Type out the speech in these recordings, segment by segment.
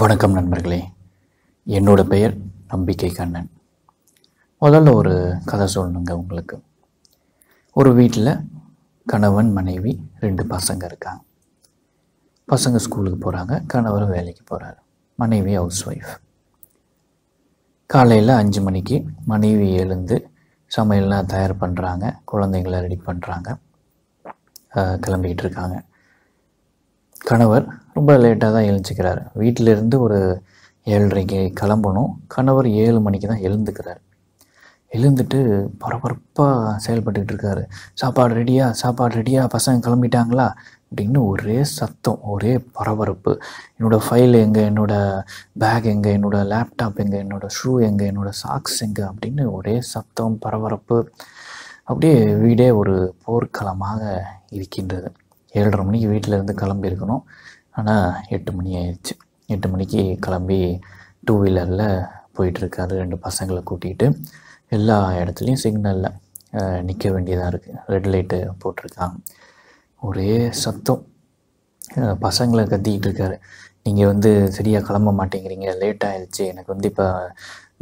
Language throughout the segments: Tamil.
வணக்கம் நண்பர்களே என்னோடய பெயர் நம்பிக்கை கண்ணன் முதல்ல ஒரு கதை சொல்லணுங்க உங்களுக்கு ஒரு வீட்டில் கணவன் மனைவி ரெண்டு பசங்க இருக்காங்க பசங்க ஸ்கூலுக்கு போகிறாங்க கணவர் வேலைக்கு போகிறாரு மனைவி ஹவுஸ் ஒய்ஃப் காலையில் அஞ்சு மணிக்கு மனைவி எழுந்து சமையல்லாம் தயார் பண்ணுறாங்க குழந்தைங்களை ரெடி பண்ணுறாங்க கிளம்பிக்கிட்டு இருக்காங்க கணவர் ரொம்ப லேட்டாக தான் எழுந்துக்கிறார் வீட்டிலேருந்து ஒரு ஏழரைக்கு கிளம்பணும் கணவர் ஏழு மணிக்கு தான் எழுந்துக்கிறார் எழுந்துட்டு பரபரப்பாக செயல்பட்டுக்கிட்டு இருக்காரு சாப்பாடு ரெடியா சாப்பாடு ரெடியா பசங்க கிளம்பிட்டாங்களா அப்படின்னு ஒரே சத்தம் ஒரே பரபரப்பு என்னோடய ஃபைல் எங்கே என்னோடய பேக் எங்கே என்னோடய லேப்டாப் எங்கே என்னோடய ஷூ எங்கே என்னோடய சாக்ஸ் எங்கே அப்படின்னு ஒரே சத்தம் பரபரப்பு அப்படியே வீடே ஒரு போர்க்களமாக இருக்கின்றது ஏழரை மணிக்கு வீட்டிலேருந்து கிளம்பி இருக்கணும் ஆனால் எட்டு மணி ஆயிடுச்சு எட்டு மணிக்கு கிளம்பி டூ வீலரில் போயிட்டுருக்காரு ரெண்டு பசங்களை கூட்டிகிட்டு எல்லா இடத்துலையும் சிக்னலில் நிற்க வேண்டியதாக இருக்குது ரெட் லைட்டு போட்டிருக்காங்க ஒரே சத்தம் பசங்களை கத்திக்கிட்டு இருக்காரு நீங்கள் வந்து சரியாக கிளம்ப மாட்டேங்கிறீங்க லேட் எனக்கு வந்து இப்போ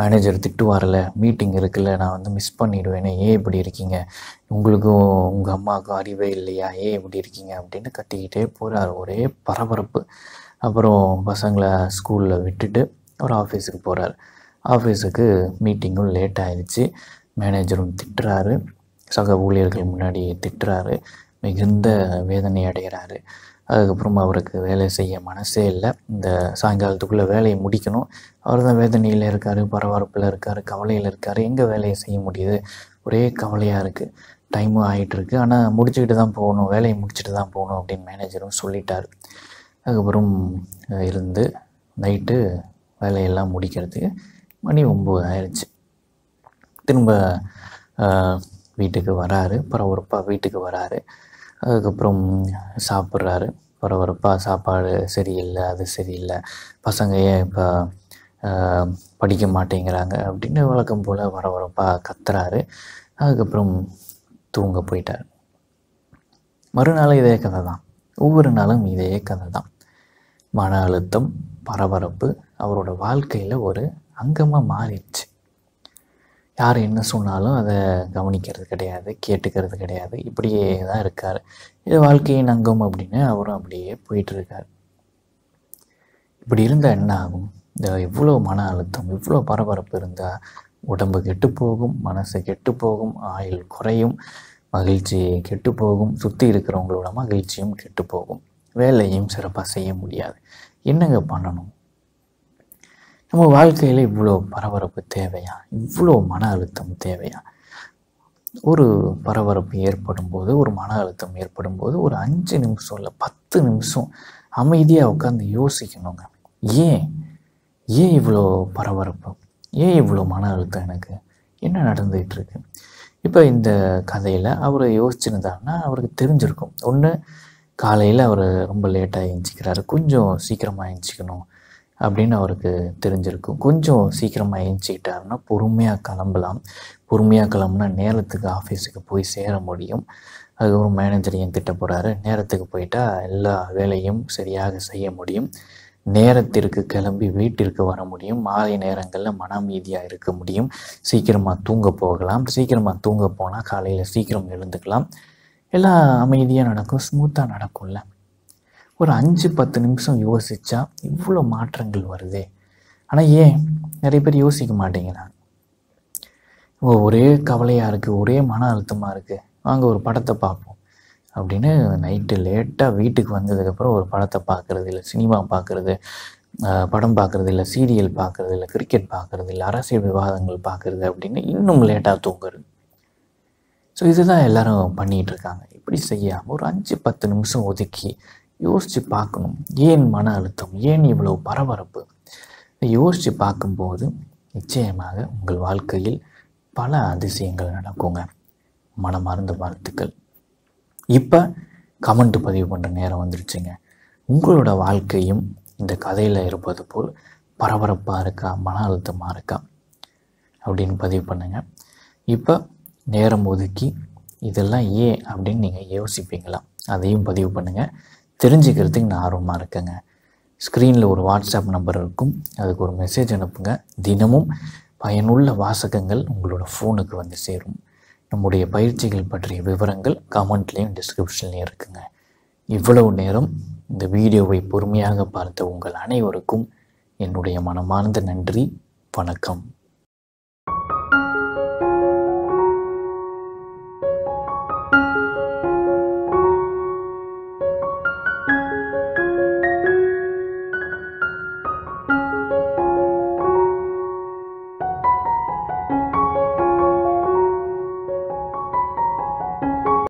மேனேஜர் திட்டு வரல மீட்டிங் இருக்குல்ல நான் வந்து மிஸ் பண்ணிவிடுவேன் ஏன் இப்படி இருக்கீங்க உங்களுக்கும் உங்கள் அம்மாவுக்கும் அறிவே இல்லையா ஏன் இப்படி இருக்கீங்க அப்படின்னு கட்டிக்கிட்டே போகிறார் ஒரே பரபரப்பு அப்புறம் பசங்களை ஸ்கூலில் விட்டுட்டு அவர் ஆஃபீஸுக்கு போகிறார் ஆஃபீஸுக்கு மீட்டிங்கும் லேட் ஆகிடுச்சு மேனேஜரும் திட்டுறாரு சக ஊழியர்கள் முன்னாடி திட்டுறாரு மிகுந்த வேதனை அடைகிறாரு அதுக்கப்புறம் அவருக்கு வேலை செய்ய மனசே இல்லை இந்த சாயங்காலத்துக்குள்ளே வேலையை முடிக்கணும் அவர் தான் வேதனையில் இருக்கார் பரபரப்பில் இருக்கார் கவலையில் இருக்கார் எங்கே வேலையை செய்ய முடியுது ஒரே கவலையாக இருக்குது டைமும் ஆகிட்டுருக்கு ஆனால் முடிச்சுக்கிட்டு தான் போகணும் வேலையை முடிச்சுட்டு தான் போகணும் அப்படின்னு மேனேஜரும் சொல்லிட்டார் அதுக்கப்புறம் இருந்து நைட்டு வேலையெல்லாம் முடிக்கிறதுக்கு மணி ஒம்பது ஆயிடுச்சு திரும்ப வீட்டுக்கு வராரு பரபரப்பாக வீட்டுக்கு வராரு அதுக்கப்புறம் சாப்பிட்றாரு பரபரப்பாக சாப்பாடு சரியில்லை அது சரியில்லை பசங்க ஏன் இப்போ படிக்க மாட்டேங்கிறாங்க அப்படின்னு வழக்கம் போல் பரபரப்பாக கத்துறாரு அதுக்கப்புறம் தூங்க போயிட்டார் மறுநாள் இதே கதை தான் ஒவ்வொரு நாளும் இதே கதை தான் மன அழுத்தம் பரபரப்பு அவரோட வாழ்க்கையில் ஒரு அங்கமாக மாறிடுச்சு யார் என்ன சொன்னாலும் அதை கவனிக்கிறது கிடையாது கேட்டுக்கிறது கிடையாது இப்படியே தான் இருக்கார் இது வாழ்க்கையின் அங்கம் அப்படின்னு அவரும் அப்படியே போயிட்டுருக்கார் இப்படி இருந்தால் என்ன ஆகும் இந்த இவ்வளோ மன அழுத்தம் இவ்வளோ பரபரப்பு இருந்தால் உடம்பு கெட்டு போகும் மனசு கெட்டு போகும் ஆயுள் குறையும் மகிழ்ச்சி கெட்டு போகும் சுற்றி இருக்கிறவங்களோட மகிழ்ச்சியும் கெட்டு போகும் வேலையும் சிறப்பாக செய்ய முடியாது என்னங்க பண்ணணும் நம்ம வாழ்க்கையில் இவ்வளோ பரபரப்பு தேவையா இவ்வளோ மன அழுத்தம் தேவையா ஒரு பரபரப்பு ஏற்படும் போது ஒரு மன அழுத்தம் ஏற்படும் போது ஒரு அஞ்சு நிமிஷம் இல்லை பத்து நிமிஷம் அமைதியாக உட்காந்து யோசிக்கணுங்க ஏன் ஏன் இவ்வளோ பரபரப்பு ஏன் இவ்வளோ மன அழுத்தம் எனக்கு என்ன இருக்கு இப்போ இந்த கதையில் அவர் யோசிச்சிருந்தாருன்னா அவருக்கு தெரிஞ்சிருக்கும் ஒன்று காலையில் அவர் ரொம்ப லேட்டாக எழுந்திக்கிறாரு கொஞ்சம் சீக்கிரமாக எழுந்திக்கணும் அப்படின்னு அவருக்கு தெரிஞ்சிருக்கும் கொஞ்சம் சீக்கிரமாக ஏஞ்சிக்கிட்டாருன்னா பொறுமையாக கிளம்பலாம் பொறுமையாக கிளம்புனா நேரத்துக்கு ஆஃபீஸுக்கு போய் சேர முடியும் அதுக்கப்புறம் மேனேஜர் ஏன் கிட்ட போகிறாரு நேரத்துக்கு போயிட்டால் எல்லா வேலையும் சரியாக செய்ய முடியும் நேரத்திற்கு கிளம்பி வீட்டிற்கு வர முடியும் மாலை நேரங்களில் மன அமைதியாக இருக்க முடியும் சீக்கிரமாக தூங்க போகலாம் சீக்கிரமாக தூங்க போனால் காலையில் சீக்கிரம் எழுந்துக்கலாம் எல்லாம் அமைதியாக நடக்கும் ஸ்மூத்தாக நடக்கும்ல ஒரு அஞ்சு பத்து நிமிஷம் யோசித்தா இவ்வளோ மாற்றங்கள் வருது ஆனால் ஏன் நிறைய பேர் யோசிக்க மாட்டேங்கிறாங்க ஒரே கவலையாக இருக்குது ஒரே மன அழுத்தமாக இருக்குது வாங்க ஒரு படத்தை பார்ப்போம் அப்படின்னு நைட்டு லேட்டாக வீட்டுக்கு வந்ததுக்கப்புறம் ஒரு படத்தை பார்க்குறது இல்லை சினிமா பார்க்குறது படம் பார்க்குறது இல்லை சீரியல் பார்க்குறது இல்லை கிரிக்கெட் பார்க்குறது இல்லை அரசியல் விவாதங்கள் பார்க்குறது அப்படின்னு இன்னும் லேட்டாக தூங்குறது ஸோ இதுதான் எல்லோரும் இருக்காங்க இப்படி செய்யாமல் ஒரு அஞ்சு பத்து நிமிஷம் ஒதுக்கி யோசித்து பார்க்கணும் ஏன் மன அழுத்தம் ஏன் இவ்வளவு பரபரப்பு யோசித்து பார்க்கும்போது நிச்சயமாக உங்கள் வாழ்க்கையில் பல அதிசயங்கள் நடக்குங்க மனமார்ந்த வாழ்த்துக்கள் இப்போ கமெண்ட் பதிவு பண்ணுற நேரம் வந்துருச்சுங்க உங்களோட வாழ்க்கையும் இந்த கதையில் இருப்பது போல் பரபரப்பாக இருக்கா மன அழுத்தமாக இருக்கா அப்படின்னு பதிவு பண்ணுங்கள் இப்போ நேரம் ஒதுக்கி இதெல்லாம் ஏன் அப்படின்னு நீங்கள் யோசிப்பீங்களா அதையும் பதிவு பண்ணுங்கள் தெரிஞ்சுக்கிறதுக்கு நான் ஆர்வமாக இருக்கேங்க ஸ்க்ரீனில் ஒரு வாட்ஸ்அப் நம்பர் இருக்கும் அதுக்கு ஒரு மெசேஜ் அனுப்புங்க தினமும் பயனுள்ள வாசகங்கள் உங்களோட ஃபோனுக்கு வந்து சேரும் நம்முடைய பயிற்சிகள் பற்றிய விவரங்கள் கமெண்ட்லேயும் டிஸ்கிரிப்ஷன்லேயும் இருக்குங்க இவ்வளவு நேரம் இந்த வீடியோவை பொறுமையாக பார்த்த உங்கள் அனைவருக்கும் என்னுடைய மனமார்ந்த நன்றி வணக்கம்